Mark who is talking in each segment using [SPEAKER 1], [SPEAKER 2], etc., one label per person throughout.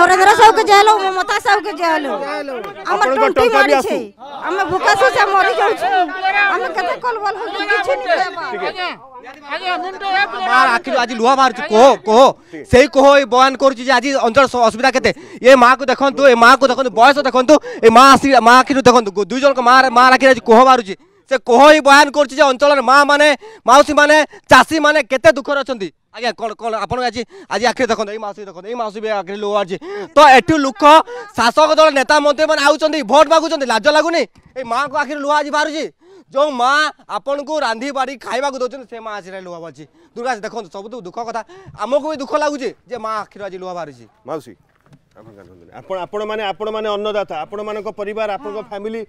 [SPEAKER 1] নরেন্দ্র সাহুকে জেল মমতা সাহুকে জেল আমার টুটি মারিছে আমি ভুকা শোষে মরি যাচ্ছি আমি কেতে কল বল হচ্ছে কিছু নি
[SPEAKER 2] আখির আজি লুহা মারুছি কোহ কোহ
[SPEAKER 1] সেই কোহ এই বয়ান করছি যে আজি অঞ্চল অসুবিধা কেতে এ মা কু দেখন্তু এ মা কু দেখন্তু বয়স দেখন্তু এ মা আসি মা আখির দেখন্তু দুই জনক মা মা আখির আজি কোহ মারুছি সে কোহ এই বয়ান করছি যে অঞ্চলের মা মানে মাউসী মানে চাষী মানে কেতে দুঃখরে অনেক ଆଜ୍ଞା କ'ଣ କ'ଣ ଆପଣ ଆଜି ଆଜି ଆଖିରେ ଦେଖନ୍ତୁ ଏଇ ମାସ ଦେଖନ୍ତୁ ଏଇ ମାସ ବି ଆଖିରେ ଲୋ ଅଛି ତ ଏଠୁ ଲୋକ ଶାସକ ଦଳ ନେତା ମନ୍ତ୍ରୀମାନେ ଆଉଛନ୍ତି ଭୋଟ୍ ମାଗୁଛନ୍ତି ଲାଜ ଲାଗୁନି ଏଇ ମାଆଙ୍କ ଆଖିରେ ଲୁହା ଆଜି ବାହାରୁଛି ଯେଉଁ ମା ଆପଣଙ୍କୁ ରାନ୍ଧି ବାଢ଼ି ଖାଇବାକୁ ଦେଉଛନ୍ତି ସେ ମା ଆଖିରେ ଲୁହା ବାହାରୁଛି ଦୁର୍ଗା ଦେଖନ୍ତୁ ସବୁଠୁ ଦୁଃଖ କଥା ଆମକୁ ବି ଦୁଃଖ ଲାଗୁଛି ଯେ ମା ଆଖିରେ ଆଜି ଲୁହା ବାହାରୁଛି
[SPEAKER 2] ମାଉସୀ ଆପଣ ଆପଣମାନେ ଆପଣମାନେ ଅନ୍ନଦାତା ଆପଣମାନଙ୍କ ପରିବାର ଆପଣଙ୍କ ଫ୍ୟାମିଲି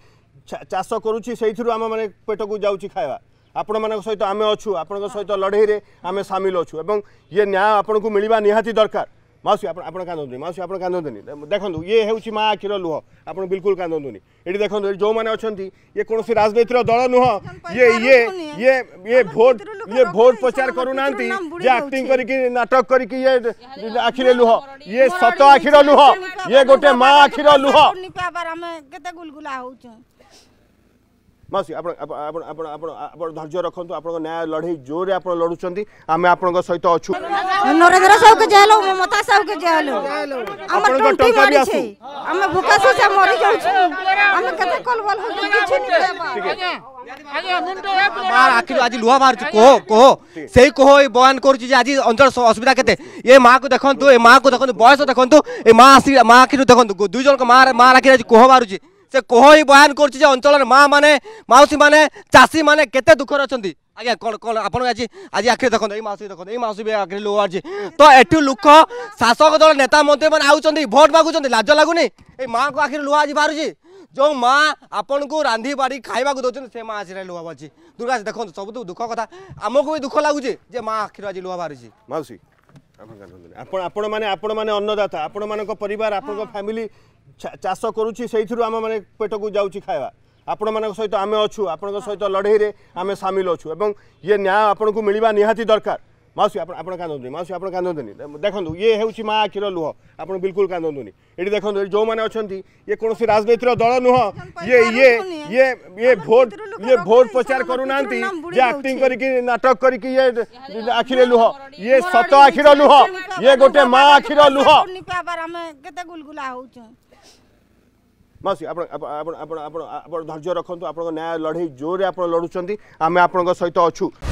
[SPEAKER 2] ଚାଷ କରୁଛି ସେଇଥିରୁ ଆମମାନେ ପେଟକୁ ଯାଉଛି ଖାଇବା ଆପଣମାନଙ୍କ ସହିତ ଆମେ ଅଛୁ ଆପଣଙ୍କ ସହିତ ଲଢ଼େଇରେ ଆମେ ସାମିଲ ଅଛୁ ଏବଂ ଇଏ ନ୍ୟାୟ ଆପଣଙ୍କୁ ମିଳିବା ନିହାତି ଦରକାର ମାଉସୀ ଆପଣ ଆପଣ କାନ୍ଦନ୍ତୁନି ମାଉସୀ ଆପଣ କାନ୍ଦନ୍ତୁନି ଦେଖନ୍ତୁ ଇଏ ହେଉଛି ମା ଆଖିର ଲୁହ ଆପଣ ବିଲକୁଲ କାନ୍ଦନ୍ତୁନି ଏଠି ଦେଖନ୍ତୁ ଏଠି ଯେଉଁମାନେ ଅଛନ୍ତି ଇଏ କୌଣସି ରାଜନୈତିକ ଦଳ ନୁହଁ ଇଏ ଇଏ ଇଏ ଇଏ ଭୋଟ ଇଏ ଭୋଟ ପ୍ରଚାର କରୁନାହାନ୍ତି ଯେ ଆକ୍ଟିଂ କରିକି ନାଟକ କରିକି ଇଏ ଆଖିରେ ଲୁହ ଇଏ ସତ ଆଖିର ଲୁହ ଇଏ ଗୋଟେ ମା ଆଖିର ଲୁହ
[SPEAKER 1] କେତେ ଗୁଲଗୁଲା ହଉଛୁ
[SPEAKER 2] মাসি আপনার ধৈর্য রাখুন আপনার ন্যায় লড়াই জোরে আপনার লড়ুচ্ছেন আমি আপনার সহ অছু নরেন্দ্র সাহু কে জেল মমতা
[SPEAKER 1] সাহু কে জেল আমার টুটি মারিছে আমি ভুকা সে মরি যাচ্ছি আমি কত কল বল হল কিছু নি আখির আজ লুহ বাহুছি কোহ কোহ সেই কোহ এই বয়ান করছি যে আজ অঞ্চল অসুবিধা কেতে এ মা দেখুন এ মা দেখুন বয়স দেখুন এ মা আসি মা দেখুন দুই জন মা আখি আজ কোহ বাহুছে ସେ କହି ବୟାନ କରୁଛି ଯେ ଅଞ୍ଚଳର ମା ମାନେ ମାଉସୀ ମାନେ ଚାଷୀ ମାନେ କେତେ ଦୁଃଖରେ ଅଛନ୍ତି ଆଜ୍ଞା କ'ଣ କ'ଣ ଆପଣ ଆଜି ଆଜି ଆଖିରେ ଦେଖନ୍ତୁ ଏଇ ମାଉସୀ ଦେଖନ୍ତୁ ଏଇ ମାଉସୀ ବି ଆଖିରେ ଲୋ ଅଛି ତ ଏଠୁ ଲୋକ ଶାସକ ଦଳ ନେତା ମନ୍ତ୍ରୀମାନେ ଆଉଛନ୍ତି ଭୋଟ ମାଗୁଛନ୍ତି ଲାଜ ଲାଗୁନି ଏଇ ମାଆଙ୍କ ଆଖିରେ ଲୁହା ଆଜି ବାହାରୁଛି ଯେଉଁ ମା ଆପଣଙ୍କୁ ରାନ୍ଧି ବାଢ଼ି ଖାଇବାକୁ ଦେଉଛନ୍ତି ସେ ମା ଆଖିରେ ଲୁହା ବାହାରୁଛି ଦୁର୍ଗା ଦେଖନ୍ତୁ ସବୁଠୁ ଦୁଃଖ କଥା ଆମକୁ ବି ଦୁଃଖ ଲାଗୁଛି ଯେ ମା ଆଖିରୁ ଆଜି ଲୁହା ବାହାରୁଛି ମାଉସୀ ଆପଣ ଆପଣମାନେ ଆପଣମାନେ ଅନ୍ନଦାତା
[SPEAKER 2] ଆପଣମାନଙ୍କ ପରିବାର ଆପଣଙ୍କ ଫ୍ୟାମିଲି चाष करुँ से आम मैंने पेट को जाऊँ खावा आपण मान सहित आम अच्छू आप सहित लड़े आम सामिल अच्छा ये न्याय आपको मिलवा निहाती दरकार मौसमी आप कदनी मौसमी आप कदनी देखो ये हूँ माँ आखिर लुह आप बिलकुल कदनी ये देखो जो मैंने अच्छा ये कौन से राजनीतिर दल नुह ये ये ये ये भोट ये भोट प्रचार करूना ये आक्टिंग कराटक करे आखिरे लुह ये सत आखिर लुह ये गोटे माँ आखिर लुह মাউসী আপনার আপনার আপনার আপনার ধৈর্য রাখুন আপনার ন্যায় লড়াই জোরে আপনার লড়ুচ্ছেন আমি আপনার সহ অছু